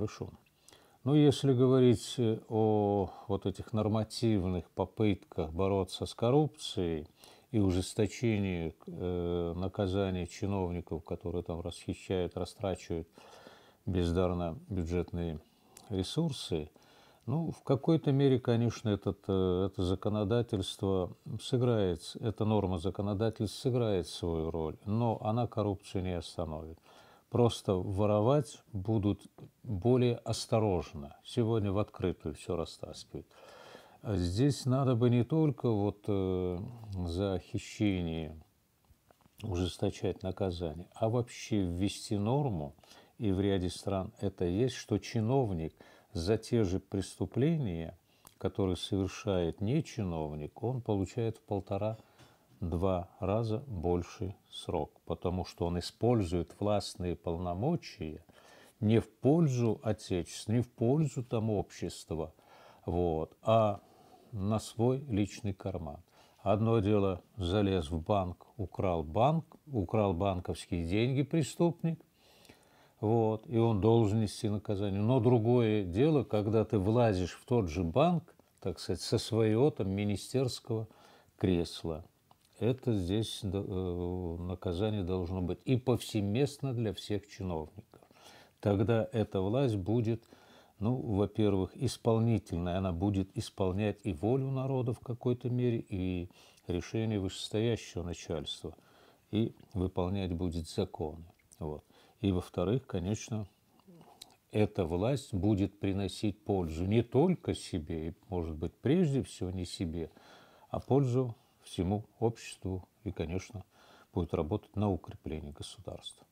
решен. Ну, если говорить э, о вот этих нормативных попытках бороться с коррупцией и ужесточении э, наказания чиновников, которые там расхищают, растрачивают бездарно бюджетные ресурсы, ну, в какой-то мере, конечно, этот, э, это законодательство сыграет, эта норма законодательства сыграет свою роль, но она коррупцию не остановит просто воровать будут более осторожно. Сегодня в открытую все растаскивают. А здесь надо бы не только вот э, за хищение ужесточать наказание, а вообще ввести норму, и в ряде стран это есть, что чиновник за те же преступления, которые совершает не чиновник, он получает в полтора два раза больше срок, потому что он использует властные полномочия не в пользу Отечества, не в пользу там общества, вот, а на свой личный карман. Одно дело залез в банк, украл банк, украл банковские деньги преступник, вот, и он должен нести наказание. Но другое дело, когда ты влазишь в тот же банк, так сказать, со своего там министерского кресла – это здесь э, наказание должно быть и повсеместно для всех чиновников. Тогда эта власть будет, ну, во-первых, исполнительная, она будет исполнять и волю народа в какой-то мере, и решение вышестоящего начальства, и выполнять будет законы. Вот. И, во-вторых, конечно, эта власть будет приносить пользу не только себе, и, может быть, прежде всего не себе, а пользу всему обществу и, конечно, будет работать на укрепление государства.